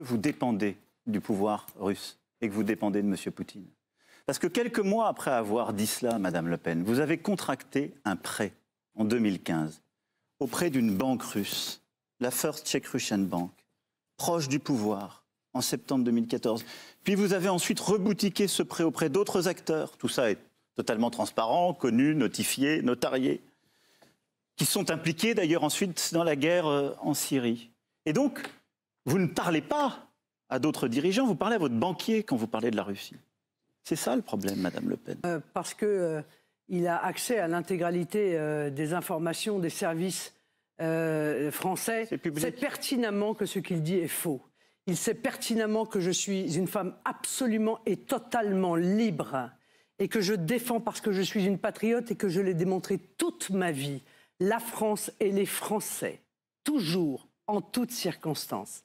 vous dépendez du pouvoir russe et que vous dépendez de M. Poutine. Parce que quelques mois après avoir dit cela, Madame Le Pen, vous avez contracté un prêt en 2015 auprès d'une banque russe, la First Czech Russian Bank, proche du pouvoir, en septembre 2014. Puis vous avez ensuite reboutiqué ce prêt auprès d'autres acteurs. Tout ça est totalement transparent, connu, notifié, notarié, qui sont impliqués d'ailleurs ensuite dans la guerre euh, en Syrie. Et donc, vous ne parlez pas à d'autres dirigeants, vous parlez à votre banquier quand vous parlez de la Russie. C'est ça le problème, Madame Le Pen. Euh, parce qu'il euh, a accès à l'intégralité euh, des informations des services français. C'est pertinemment que ce qu'il dit est faux. Il sait pertinemment que je suis une femme absolument et totalement libre et que je défends parce que je suis une patriote et que je l'ai démontré toute ma vie. La France et les Français, toujours, en toutes circonstances.